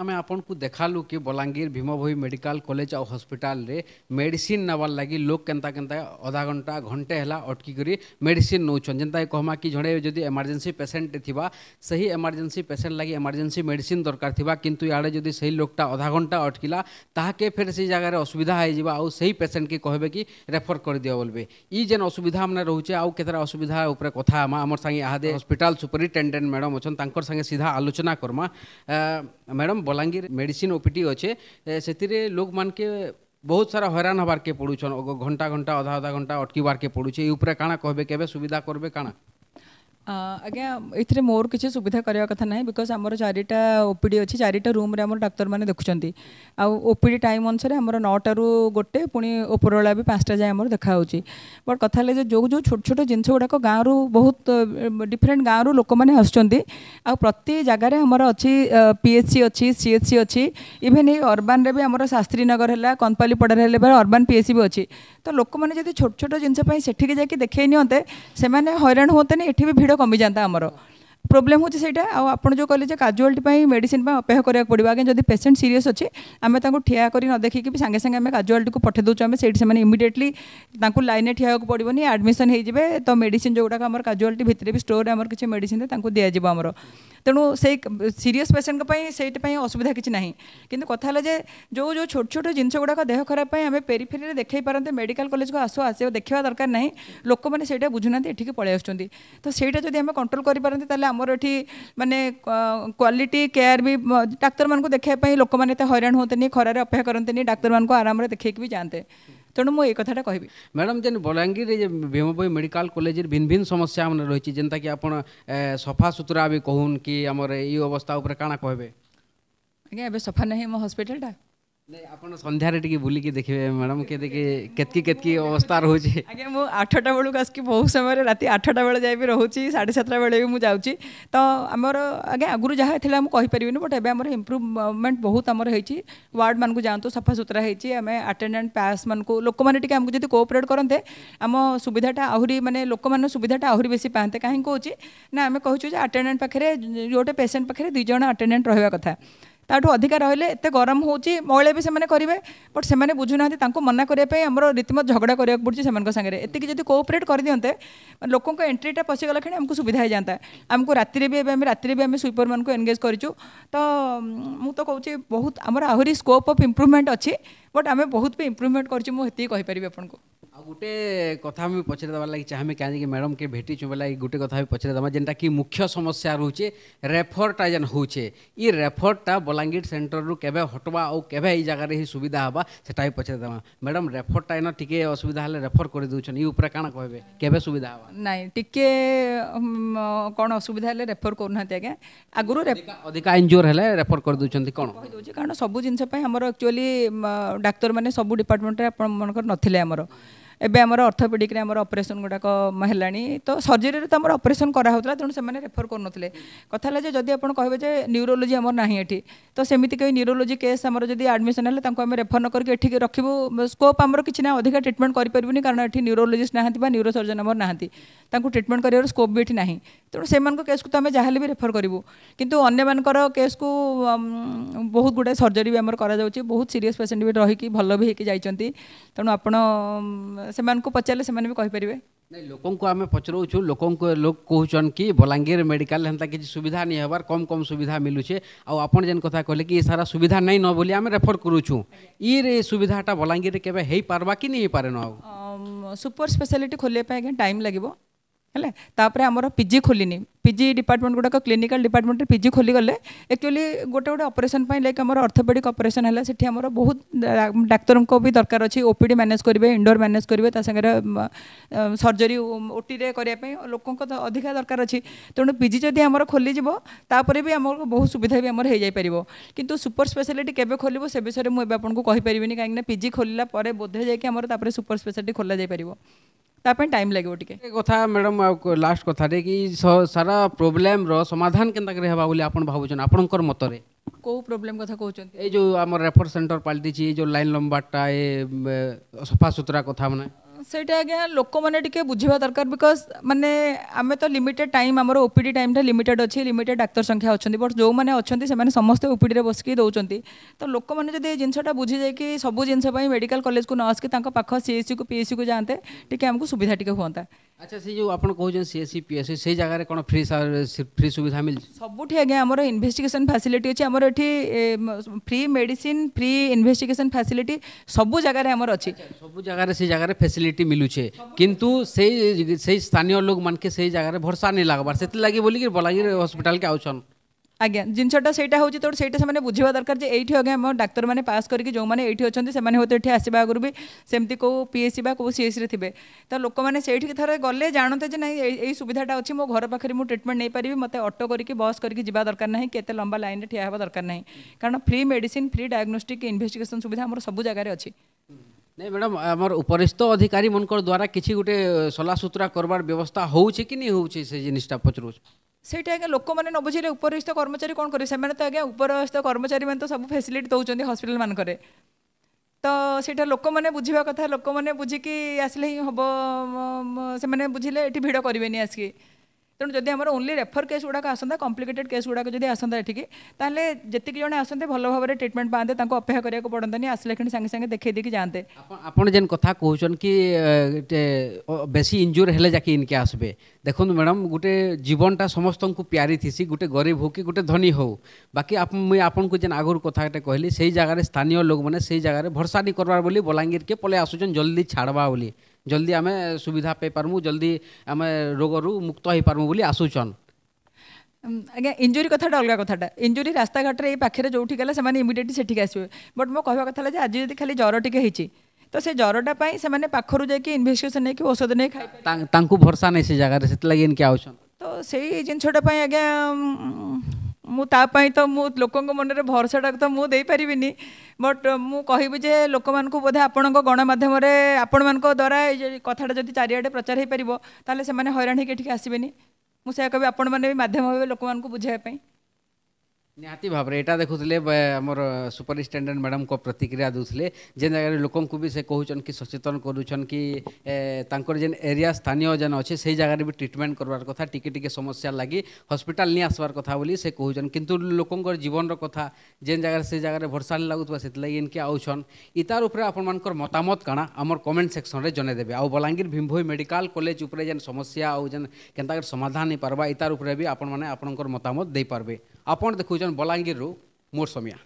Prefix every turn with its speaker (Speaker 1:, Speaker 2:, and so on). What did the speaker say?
Speaker 1: आम आपको देखालु कि बलांगीर भीम भई मेडिकल कॉलेज और हॉस्पिटल रे मेडिसिन नवार लगी लोक केन्ता केन्ता अधा घंटा घंटे है अटकी कर मेडिसिन जेनता कहमा कि जड़े जदि एमरजेन्सी पेसेंट थिबा सही एमरजेन्सी पेसेंट लगी एमरजेन्सी मेडिसिन दरकार थी किंतु याड़े जदि सही लोकटा अधा घंटा अटकिला ताके फिर से जगार असुविधा हो आउ पेसेंट के कहे कि रेफर कर दियो बोलबे ये जेन असुविधा मैंने रोचे आउ केतरा असुविधा ऊपर कथा हम आमर संगे आहादे हॉस्पिटल सुपरिटेंडेंट मैडम अच्छा संगे सीधा आलोचना करमा मैडम ବଲାଙ୍ଗୀର ମେଡ଼ିସିନ୍ ଓପିଟି ଅଛେ ସେଥିରେ ଲୋକମାନକେ ବହୁତ ସାରା ହଇରାଣ ହେବାର୍କେ ପଡ଼ୁଛନ୍ ଘଣ୍ଟା ଘଣ୍ଟା ଅଧା ଅଧା ଘଣ୍ଟା ଅଟକିବାର୍କେ ପଡ଼ୁଛେ ଏ ଉପରେ କାଣା କହିବେ କେବେ ସୁବିଧା କରିବେ କାଣା
Speaker 2: ଆଜ୍ଞା ଏଥିରେ ମୋର କିଛି ସୁବିଧା କରିବା କଥା ନାହିଁ ବିକଜ୍ ଆମର ଚାରିଟା ଓପିଡ଼ି ଅଛି ଚାରିଟା ରୁମ୍ରେ ଆମର ଡାକ୍ତରମାନେ ଦେଖୁଛନ୍ତି ଆଉ ଓପିଡ଼ି ଟାଇମ୍ ଅନୁସାରେ ଆମର ନଅଟାରୁ ଗୋଟେ ପୁଣି ଉପରବେଳା ବି ପାଞ୍ଚଟା ଯାଏଁ ଆମର ଦେଖାହେଉଛି ବଟ୍ କଥା ହେଲେ ଯେ ଯେଉଁ ଯେଉଁ ଛୋଟ ଛୋଟ ଜିନିଷ ଗୁଡ଼ାକ ଗାଁରୁ ବହୁତ ଡିଫରେଣ୍ଟ ଗାଁରୁ ଲୋକମାନେ ଆସୁଛନ୍ତି ଆଉ ପ୍ରତି ଜାଗାରେ ଆମର ଅଛି ପିଏଚ୍ସି ଅଛି ସିଏଚ୍ସି ଅଛି ଇଭେନ୍ ଏଇ ଅର୍ବାନ୍ରେ ବି ଆମର ଶାସ୍ତ୍ରୀନଗର ହେଲା କନ୍ପାଲିପଡ଼ାରେ ହେଲେ ବା ଅର୍ବାନ୍ ପିଏଚ୍ସି ବି ଅଛି ତ ଲୋକମାନେ ଯଦି ଛୋଟ ଛୋଟ ଜିନିଷ ପାଇଁ ସେଠିକି ଯାଇକି ଦେଖେଇ ନିଅନ୍ତେ ସେମାନେ ହଇରାଣ ହୁଅନ୍ତେନି ଏଠି ବି ଭିଡ଼ ଭିଡ଼ କମିଯାଆନ୍ତା ଆମର ପ୍ରୋବ୍ଲେମ୍ ହେଉଛି ସେଇଟା ଆଉ ଆପଣ ଯେଉଁ କହିଲେ ଯେ କାଜୁଆଲିଟି ପାଇଁ ମେଡ଼ିସିନ୍ ପାଇଁ ଅପେକ୍ଷା କରିବାକୁ ପଡ଼ିବ ଆଜ୍ଞା ଯଦି ପେସେଣ୍ଟ ସିରିୟସ୍ ଅଛି ଆମେ ତାଙ୍କୁ ଠିଆ କରି ନ ଦେଖିକି ବି ସାଙ୍ଗେ ସାଙ୍ଗେ ଆମେ କାଜୁଆଲିଟିକୁ ପଠେଇ ଦେଉଛୁ ଆମେ ସେଇଠି ସେମାନେ ଇମିଡ଼ିଏଟଲି ତାଙ୍କୁ ଲାଇନ୍ରେ ଠିଆ ହେବାକୁ ପଡ଼ିବନି ଆଡ଼ମିସନ୍ ହେଇଯିବେ ତ ମେଡ଼ିସିନ୍ ଯେଉଁଗୁଡ଼ାକ ଆମର କାଜୁଆଲିଟି ଭିତରେ ବି ଷ୍ଟୋର୍ରେ ଆମର କିଛି ମେଡ଼ିସିନ୍ ତାଙ୍କୁ ଦିଆଯିବ ଆମର तेणु से सीरीयस पेसेंट से असुविधा किसी ना कि कथा जो जो छोट छोट जिनस गुड़ाक देह खराब आम पेरीफेरी में देखे पारे मेडिकल कलेज को आसो आस देखा दरकार ना लोक मैंने बुझुना इटि पलैसा तो सहीटा जब आम कंट्रोल करेंगे तेल आमर ये मानने क्वाटी केयार भी डाक्तर मानक देखापी लोक मैंने हईराण हूँ खरारे अपेक्षा करते डाक्तर मानक आराम देखे भी जाते हैं ତେଣୁ ମୁଁ ଏଇ କଥାଟା କହିବି
Speaker 1: ମ୍ୟାଡ଼ାମ୍ ଯେନ୍ ବଲାଙ୍ଗୀରରେ ଯେ ଭୀମବୋଇ ମେଡ଼ିକାଲ କଲେଜରେ ଭିନ୍ନ ଭିନ୍ନ ସମସ୍ୟା ମାନେ ରହିଛି ଯେନ୍ତାକି ଆପଣ ସଫାସୁତୁରା ବି କହୁନ୍ କି ଆମର ଏଇ ଅବସ୍ଥା ଉପରେ କାଣା କହିବେ
Speaker 2: ଆଜ୍ଞା ଏବେ ସଫା ନାହିଁ ଆମ ହସ୍ପିଟାଲଟା ନାଇଁ ଆପଣ
Speaker 1: ସନ୍ଧ୍ୟାରେ ଟିକେ ବୁଲିକି ଦେଖିବେ ମ୍ୟାଡ଼ାମ୍ କେତିକି କେତିକି କେତିକି ଅବସ୍ଥା ରହୁଛି
Speaker 2: ଆଜ୍ଞା ମୁଁ ଆଠଟା ବେଳକୁ ଆସିକି ବହୁତ ସମୟରେ ରାତି ଆଠଟା ବେଳେ ଯାଇ ବି ରହୁଛି ସାଢ଼େ ସାତଟା ବେଳେ ବି ମୁଁ ଯାଉଛି ତ ଆମର ଆଜ୍ଞା ଆଗରୁ ଯାହା ଥିଲା ମୁଁ କହିପାରିବିନି ବଟ୍ ଏବେ ଆମର ଇମ୍ପ୍ରୁଭମେଣ୍ଟ ବହୁତ ଆମର ହେଇଛି ୱାର୍ଡ଼ମାନଙ୍କୁ ଯାଆନ୍ତୁ ସଫାସୁତୁରା ହେଇଛି ଆମେ ଆଟେଣ୍ଡାଣ୍ଟ ପ୍ୟାସ୍ମାନଙ୍କୁ ଲୋକମାନେ ଟିକେ ଆମକୁ ଯଦି କୋଅପରେଟ୍ କରନ୍ତେ ଆମ ସୁବିଧାଟା ଆହୁରି ମାନେ ଲୋକମାନଙ୍କ ସୁବିଧାଟା ଆହୁରି ବେଶୀ ପାଆନ୍ତେ କାହିଁକି କହୁଛି ନା ଆମେ କହୁଛୁ ଯେ ଆଟେଣ୍ଡାଣ୍ଟ ପାଖରେ ଗୋଟେ ପେସେଣ୍ଟ ପାଖରେ ଦୁଇ ଜଣ ଆଟେଣ୍ଡାଣ୍ଟ ରହିବା କଥା ତାଠୁ ଅଧିକା ରହିଲେ ଏତେ ଗରମ ହେଉଛି ମଇଳା ବି ସେମାନେ କରିବେ ବଟ୍ ସେମାନେ ବୁଝୁନାହାନ୍ତି ତାଙ୍କୁ ମନା କରିବା ପାଇଁ ଆମର ରୀତିମତ ଝଗଡ଼ା କରିବାକୁ ପଡ଼ୁଛି ସେମାନଙ୍କ ସାଙ୍ଗରେ ଏତିକି ଯଦି କୋଅପରେଟ୍ କରିଦିଅନ୍ତେ ଲୋକଙ୍କ ଏଣ୍ଟ୍ରିଟା ପଶିଗଲା କ୍ଷଣି ଆମକୁ ସୁବିଧା ହେଇଯାନ୍ତା ଆମକୁ ରାତିରେ ବି ଏବେ ଆମେ ରାତିରେ ବି ଆମେ ସୁଇପରମାନଙ୍କୁ ଏନଗେଜ୍ କରିଛୁ ତ ମୁଁ ତ କହୁଛି ବହୁତ ଆମର ଆହୁରି ସ୍କୋପ୍ ଅଫ୍ ଇମ୍ପ୍ରୁଭମେଣ୍ଟ ଅଛି ବଟ୍ ଆମେ ବହୁତ ବି ଇମ୍ପ୍ରୁଭମେଣ୍ଟ କରିଛୁ ମୁଁ ସେତିକି କହିପାରିବି ଆପଣଙ୍କୁ
Speaker 1: ଆଉ ଗୋଟେ କଥା ଆମେ ପଚାରି ଦେବାର ଲାଗି ଚାହିଁମେ କାହିଁକି ମ୍ୟାଡ଼ମ୍ କେ ଭେଟିଛୁ ବୋଲେ ଗୋଟେ କଥା ବି ପଚାରି ଦେମା ଯେନ୍ଟାକି ମୁଖ୍ୟ ସମସ୍ୟା ରହୁଛେ ରେଫର୍ଟା ଯେନ୍ ହଉଛେ ଇ ରେଫର୍ଟା ବଲାଙ୍ଗୀର ସେଣ୍ଟରରୁ କେବେ ହଟବା ଆଉ କେବେ ଏଇ ଜାଗାରେ ହିଁ ସୁବିଧା ହେବା ସେଟା ବି ପଚାରି ଦେମା ମ୍ୟାଡ଼ମ୍ ରେଫର୍ଟା ଏନ ଟିକେ ଅସୁବିଧା ହେଲେ ରେଫର୍ କରିଦେଉଛନ୍ ଇ ଉପରେ କାଣା କହିବେ କେବେ ସୁବିଧା ହେବା
Speaker 2: ନାଇଁ ଟିକେ କ'ଣ ଅସୁବିଧା ହେଲେ ରେଫର୍ କରୁନାହାନ୍ତି ଆଜ୍ଞା ଆଗରୁ ଅଧିକା ଇଞ୍ଜୋର
Speaker 1: ହେଲେ ରେଫର୍ କରିଦେଉଛନ୍ତି କ'ଣ କହିଦେଉଛି
Speaker 2: କାରଣ ସବୁ ଜିନିଷ ପାଇଁ ଆମର ଆକ୍ଚୁଆଲି ଡାକ୍ତରମାନେ ସବୁ ଡିପାର୍ଟମେଣ୍ଟରେ ଆପଣମାନଙ୍କର ନଥିଲେ ଆମର ଏବେ ଆମର ଅର୍ଥୋପେଡ଼ିକରେ ଆମର ଅପରେସନ୍ ଗୁଡ଼ାକ ହେଲାଣି ତ ସର୍ଜରୀରେ ତ ଆମର ଅପରେସନ୍ କରାହେଉଥିଲା ତେଣୁ ସେମାନେ ରେଫର୍ କରୁନଥିଲେ କଥା ହେଲା ଯେ ଯଦି ଆପଣ କହିବେ ଯେ ନ୍ୟୁରୋଲୋଜି ଆମର ନାହିଁ ଏଠି ତ ସେମିତି କେହି ନ୍ୟୁରୋଲୋଜି କେସ୍ ଆମର ଯଦି ଆଡ଼ମିସନ୍ ହେଲେ ତାଙ୍କୁ ଆମେ ରେଫର୍ ନ କରିକି ଏଠିକି ରଖିବୁ ସ୍କୋପ୍ ଆମର କିଛି ନା ଅଧିକା ଟ୍ରିଟମେଣ୍ଟ କରିପାରିବୁନି କାରଣ ଏଠି ନ୍ୟୁରୋଲୋଜିଷ୍ଟ ନାହାନ୍ତି ବା ନ୍ୟୁରୋସର୍ଜନ୍ ଆମର ନାହାନ୍ତି ତାଙ୍କୁ ଟ୍ରିଟମେଣ୍ଟ କରିବାର ସ୍କୋପ୍ ବି ଏଠି ନାହିଁ ତେଣୁ ସେମାନଙ୍କ କେସ୍କୁ ତ ଆମେ ଯାହାହେଲେ ବି ରେଫର୍ କରିବୁ କିନ୍ତୁ ଅନ୍ୟମାନଙ୍କର କେସ୍କୁ ବହୁତ ଗୁଡ଼ାଏ ସର୍ଜରୀ ବି ଆମର କରାଯାଉଛି ବହୁତ ସିରିୟସ୍ ପେସେଣ୍ଟ ବି ରହିକି ଭଲ ବି ହେଇକି ଯାଇଛନ୍ତି ତେଣୁ ଆପଣ ସେମାନଙ୍କୁ ପଚାରିଲେ ସେମାନେ ବି କହିପାରିବେ ନାଇଁ ଲୋକଙ୍କୁ ଆମେ ପଚରଉଛୁ
Speaker 1: ଲୋକଙ୍କୁ ଲୋକ କହୁଛନ୍ କି ବଲାଙ୍ଗୀର ମେଡ଼ିକାଲ ହେନ୍ତା କିଛି ସୁବିଧା ନେଇ ହେବାର କମ୍ କମ୍ ସୁବିଧା ମିଲୁଛେ ଆଉ ଆପଣ ଯେନ୍ କଥା କହିଲେ କି ଏ ସାରା ସୁବିଧା ନାଇଁ ନ ବୋଲି ଆମେ ରେଫର କରୁଛୁ ଇରେ ସୁବିଧାଟା ବଲାଙ୍ଗୀରରେ କେବେ ହେଇପାରବା କି ନେଇ ହେଇପାରେନ ଆଉ
Speaker 2: ସୁପର ସ୍ପେଶାଲିଟି ଖୋଲିବା ପାଇଁ ଆଜ୍ଞା ଟାଇମ୍ ଲାଗିବ ହେଲା ତାପରେ ଆମର ପିଜି ଖୋଲିନି ପିଜି ଡିପାର୍ଟମେଣ୍ଟ ଗୁଡ଼ାକ କ୍ଲିନିକାଲ ଡିପାର୍ଟମେଣ୍ଟରେ ପି ପିଜି ଖୋଲିଗଲେ ଆକ୍ଚୁଆଲି ଗୋଟେ ଗୋଟେ ଅପରେସନ୍ ପାଇଁ ଲାଇକ୍ ଆମର ଅର୍ଥୋପେଡ଼ିକ ଅପରେସନ୍ ହେଲା ସେଠି ଆମର ବହୁତ ଡାକ୍ତରଙ୍କ ବି ଦରକାର ଅଛି ଓ ଓପିଡ଼ି ମ୍ୟାନେଜ୍ କରିବେ ଇଣ୍ଡୋର ମ୍ୟାନେଜ୍ କରିବେ ତା ସାଙ୍ଗରେ ସର୍ଜରୀ ଓଟିରେ କରିବା ପାଇଁ ଲୋକଙ୍କ ତ ଅଧିକା ଦରକାର ଅଛି ତେଣୁ ପିଜି ଯଦି ଆମର ଖୋଲିଯିବ ତାପରେ ବି ଆମର ବହୁତ ସୁବିଧା ବି ଆମର ହେଇଯାଇପାରିବ କିନ୍ତୁ ସୁପର ସ୍ପେଶାଲିଟି କେବେ ଖୋଲିବ ସେ ବିଷୟରେ ମୁଁ ଏବେ ଆପଣଙ୍କୁ କହିପାରିବିନି କାହିଁକିନା ପିଜି ଖୋଲିଲା ପରେ ବୋଧେ ଯାଇକି ଆମର ତାପରେ ସୁପର ସ୍ପେଶାଲିଟି ଖୋଲା ଯାଇପାରିବ ତା ପାଇଁ ଟାଇମ୍ ଲାଗିବ ଟିକେ କଥା ମ୍ୟାଡ଼ମ୍ ଆଉ
Speaker 1: ଲାଷ୍ଟ କଥାରେ କି ସାରା ପ୍ରୋବ୍ଲେମ୍ର ସମାଧାନ କେନ୍ତା କରି ହେବା ବୋଲି ଆପଣ ଭାବୁଛନ୍ତି ଆପଣଙ୍କର ମତରେ
Speaker 2: କେଉଁ ପ୍ରୋବ୍ଲେମ୍ କଥା କହୁଛନ୍ତି ଏଇ
Speaker 1: ଯେଉଁ ଆମର ରେଫର୍ ସେଣ୍ଟର ପାଲଟିଛି ଏଇ ଯେଉଁ ଲାଇନ୍ ଲମ୍ବାଟା ଏ ସଫାସୁତୁରା କଥା ମାନେ
Speaker 2: सेटा आ लोक मैंने बुझा दरकार बिकज मैंने आम तो लिमिटेड टाइम हमरो ओपीडी टाइम था लिमिटेड अच्छी लिमिटेड डाक्टर संख्या अछि बट जो माने अछि से माने समस्त ओपीडी रे बसकी दोचंती तो लोक माने जदे जिंसटा बुझि जाय कि सब जिंस मेडिकल कलेज को न कि तांका पाखा सीएससी को पीएससी को जानते टिके सुविधा टिके हाँ
Speaker 1: अच्छा से जो आप कौन सी S C P S C से जगह कौन फ्री फ्री सुविधा मिले सब
Speaker 2: आजा इनभेस्टिगेसन फैसिलिटी अच्छे आमर एटी free medicine free investigation facility सब जगार अच्छी
Speaker 1: सब जगह से जगह फैसिलिटी मिलूचे किंतु से स्थानीय लोग मानके जगह भरसा नहीं लगभग से लगे बोलिकी बलांगीर हस्पिटाल के आउन
Speaker 2: आज्ञा जिनसटा सेटा हूँ से बुझा दरकार जो यही आज आम डाक्तर मैंने पास करके जो मैंने ये अच्छे से आसवा भी सेमती कौ पीएससी कौ सीएससी थे तो लोक मैंने थे गले जानते ना यही सुविधाटा अच्छी मो घर पाखे मुझे ट्रिटमेंट नहीं पारि मत अटो करके बस करके जा दरकार ना के लंबा लाइन में ठिया हे दरकार ना कारण free medicine free diagnostic investigation सुविधा आम सब जगह अच्छी
Speaker 1: नहीं मैडम आम उपरिस्थ अधिकारी मन द्वारा किसी गोटे सलाह सुतरा करवार व्यवस्था हो जिनटा पचरू
Speaker 2: ସେଇଠି ଆଜ୍ଞା ଲୋକମାନେ ନ ବୁଝିଲେ ଉପରିସ୍ଥ କର୍ମଚାରୀ କ'ଣ କରିବେ ସେମାନେ ତ ଆଜ୍ଞା ଉପରସ୍ଥ କର୍ମଚାରୀମାନେ ତ ସବୁ ଫେସିଲିଟି ଦେଉଛନ୍ତି ହସ୍ପିଟାଲମାନଙ୍କରେ ତ ସେଇଟା ଲୋକମାନେ ବୁଝିବା କଥା ଲୋକମାନେ ବୁଝିକି ଆସିଲେ ହିଁ ହେବ ସେମାନେ ବୁଝିଲେ ଏଠି ଭିଡ଼ କରିବେନି ଆସିକି ତେଣୁ ଯଦି ଆମର ଓନ୍ଲି ରେଫର କେସ୍ ଗୁଡ଼ାକ ଆସନ୍ତା କମ୍ପ୍ଲିକେଟେଡ୍ କେସ୍ ଗୁଡ଼ାକ ଯଦି ଆସନ୍ତା ଏଠିକି ତାହେଲେ ଯେତିକି ଜଣ ଆସନ୍ତେ ଭଲ ଭାବରେ ଟ୍ରିଟମେଣ୍ଟ ପାଆନ୍ତେ ତାଙ୍କୁ ଅପେକ୍ଷା କରିବାକୁ ପଡ଼ନ୍ତାନି ଆସିଲେ କ୍ଷଣି ସାଙ୍ଗେ ସାଙ୍ଗେ ଦେଖେଇ ଦେଇକି ଯାଆନ୍ତେ
Speaker 1: ଆପଣ ଯେନ୍ କଥା କହୁଛନ୍ କି ବେଶୀ ଇଞ୍ଜୋର ହେଲେ ଯାକି ଇନକେ ଆସିବେ ଦେଖନ୍ତୁ ମ୍ୟାଡ଼ାମ୍ ଗୋଟେ ଜୀବନଟା ସମସ୍ତଙ୍କୁ ପ୍ୟାରି ଥିସି ଗୋଟେ ଗରିବ ହଉ କି ଗୋଟେ ଧନୀ ହଉ ବାକି ମୁଇଁ ଆପଣଙ୍କୁ ଯେନ୍ ଆଗରୁ କଥାଟେ କହିଲି ସେଇ ଜାଗାରେ ସ୍ଥାନୀୟ ଲୋକମାନେ ସେଇ ଜାଗାରେ ଭରସା ନି କରବାର ବୋଲି ବଲାଙ୍ଗୀରକେ ପଳେଇ ଆସୁଛନ୍ ଜଲ୍ଦି ଛାଡ଼ବା ବୋଲି जल्दी आम सुविधा पाइमु जल्दी आम रोगर मुक्त हो पार्मु बोली आसुचन
Speaker 2: ଆଜ୍ଞା ଇଞ୍ଜୁରୀ କଥାଟା ଅଲଗା କଥାଟା ଇଞ୍ଜୁରୀ ରାସ୍ତାଘାଟରେ ଏଇ ପାଖରେ ଯେଉଁଠି ଗଲା ସେମାନେ ଇମିଡ଼ିଏଟ୍ଲି ସେଠିକି ଆସିବେ ବଟ୍ ମୋ କହିବା କଥା ହେଲା ଯେ ଆଜି ଯଦି ଖାଲି ଜ୍ୱର ଟିକେ ହେଇଛି ତ ସେ ଜ୍ୱରଟା ପାଇଁ ସେମାନେ ପାଖରୁ ଯାଇକି ଇନଭେଷ୍ଟିଗେସନ୍ ନେଇକି ଔଷଧ ନେଇ ଖାଇ
Speaker 1: ତାଙ୍କୁ ଭରସା ନାହିଁ ସେ ଜାଗାରେ ସେଥିଲାଗି ଏମିତି ଆଉଛନ୍ତି
Speaker 2: ତ ସେଇ ଜିନିଷଟା ପାଇଁ ଆଜ୍ଞା ମୁଁ ତା ପାଇଁ ତ ମୁଁ ଲୋକଙ୍କ ମନରେ ଭରସାଟାକୁ ତ ମୁଁ ଦେଇପାରିବିନି ବଟ୍ ମୁଁ କହିବି ଯେ ଲୋକମାନଙ୍କୁ ବୋଧେ ଆପଣଙ୍କ ଗଣମାଧ୍ୟମରେ ଆପଣମାନଙ୍କ ଦ୍ୱାରା ଏଇ କଥାଟା ଯଦି ଚାରିଆଡ଼େ ପ୍ରଚାର ହୋଇପାରିବ ତାହେଲେ ସେମାନେ ହଇରାଣ ହେଇକି ଏଠିକି ଆସିବେନି ମୁଁ ସେଇଆ କହିବି ଆପଣମାନେ ବି ମାଧ୍ୟମ ଭାବେ ଲୋକମାନଙ୍କୁ ବୁଝାଇବା ପାଇଁ
Speaker 1: ନିହାତି ଭାବରେ ଏଇଟା ଦେଖୁଥିଲେ ଆମର ସୁପରିଣ୍ଟେଣ୍ଡେଣ୍ଟ ମ୍ୟାଡ଼ାମଙ୍କ ପ୍ରତିକ୍ରିୟା ଦେଉଥିଲେ ଯେନ୍ ଜାଗାରେ ଲୋକଙ୍କୁ ବି ସେ କହୁଛନ୍ କି ସଚେତନ କରୁଛନ୍ କି ତାଙ୍କର ଯେନ୍ ଏରିଆ ସ୍ଥାନୀୟ ଯେନ୍ ଅଛେ ସେଇ ଜାଗାରେ ବି ଟ୍ରିଟମେଣ୍ଟ କରବାର କଥା ଟିକେ ଟିକେ ସମସ୍ୟା ଲାଗି ହସ୍ପିଟାଲ ନି ଆସବାର କଥା ବୋଲି ସେ କହୁଛନ୍ କିନ୍ତୁ ଲୋକଙ୍କର ଜୀବନର କଥା ଯେନ୍ ଜାଗାରେ ସେ ଜାଗାରେ ଭରସା ନି ଲାଗୁଥିବା ସେଥିଲାଗି ଇନ୍କେ ଆଉଛନ୍ ଇତାର ଉପରେ ଆପଣମାନଙ୍କର ମତାମତ କାଣା ଆମର କମେଣ୍ଟ ସେକ୍ସନରେ ଜଣେଇଦେବେ ଆଉ ବଲାଙ୍ଗୀର ଭୀମଭୋଇ ମେଡ଼ିକାଲ କଲେଜ ଉପରେ ଯେନ୍ ସମସ୍ୟା ଆଉ ଯେନ୍ କେନ୍ତା ସମାଧାନ ହେଇପାରବା ଇତାର ଉପରେ ବି ଆପଣମାନେ ଆପଣଙ୍କର ମତାମତ ଦେଇପାରବେ ଆପଣ ଦେଖୁଛନ୍ ମୁଇଁ ଜଣେ ବଲାଙ୍ଗୀରରୁ ମୋର ସମିଆ